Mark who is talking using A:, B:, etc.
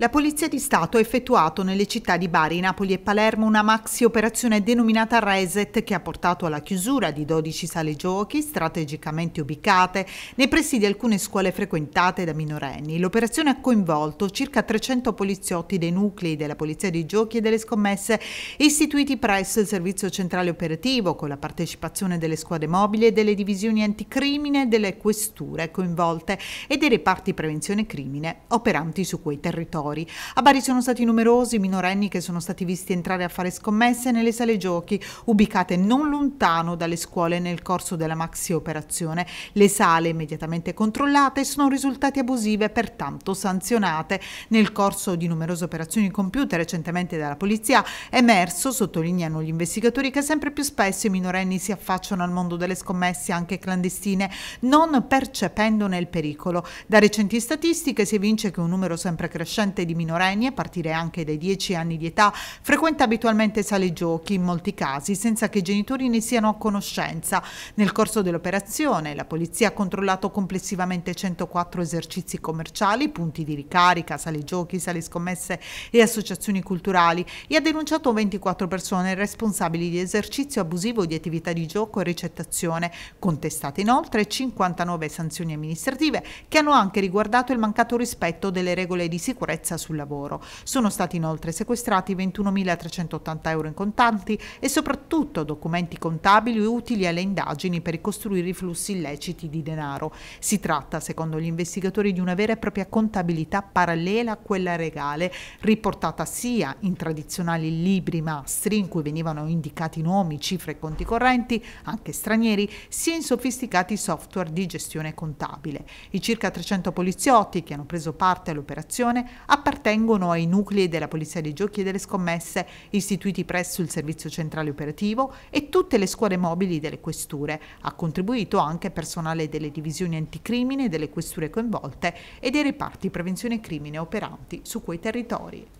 A: La Polizia di Stato ha effettuato nelle città di Bari, Napoli e Palermo una maxi operazione denominata Reset che ha portato alla chiusura di 12 sale giochi strategicamente ubicate nei pressi di alcune scuole frequentate da minorenni. L'operazione ha coinvolto circa 300 poliziotti dei nuclei della Polizia dei Giochi e delle Scommesse istituiti presso il Servizio Centrale Operativo con la partecipazione delle squadre mobili e delle divisioni anticrimine delle questure coinvolte e dei reparti prevenzione crimine operanti su quei territori minori. A Bari sono stati numerosi minorenni che sono stati visti entrare a fare scommesse nelle sale giochi ubicate non lontano dalle scuole nel corso della maxi operazione. Le sale immediatamente controllate sono risultate abusive pertanto sanzionate. Nel corso di numerose operazioni compiute recentemente dalla polizia è emerso, sottolineano gli investigatori, che sempre più spesso i minorenni si affacciano al mondo delle scommesse anche clandestine non percependone il pericolo. Da recenti statistiche si evince che un numero sempre crescente sicuramente di minorenni a partire anche dai 10 anni di età, frequenta abitualmente sale giochi in molti casi senza che i genitori ne siano a conoscenza. Nel corso dell'operazione la polizia ha controllato complessivamente 104 esercizi commerciali, punti di ricarica, sale giochi, sale scommesse e associazioni culturali e ha denunciato 24 persone responsabili di esercizio abusivo di attività di gioco e ricettazione, contestate inoltre 59 sanzioni amministrative che hanno anche riguardato il mancato rispetto delle regole di sicurezza sicurezza sul lavoro. Sono stati inoltre sequestrati 21.380 euro in contanti e soprattutto documenti contabili utili alle indagini per ricostruire i flussi illeciti di denaro. Si tratta, secondo gli investigatori, di una vera e propria contabilità parallela a quella regale, riportata sia in tradizionali libri mastri in cui venivano indicati nomi, cifre e conti correnti, anche stranieri, sia in sofisticati software di gestione contabile. I circa 300 poliziotti che hanno preso parte all'operazione appartengono ai nuclei della Polizia dei Giochi e delle Scommesse istituiti presso il Servizio Centrale Operativo e tutte le scuole mobili delle questure. Ha contribuito anche personale delle divisioni anticrimine delle questure coinvolte e dei reparti prevenzione crimine operanti su quei territori.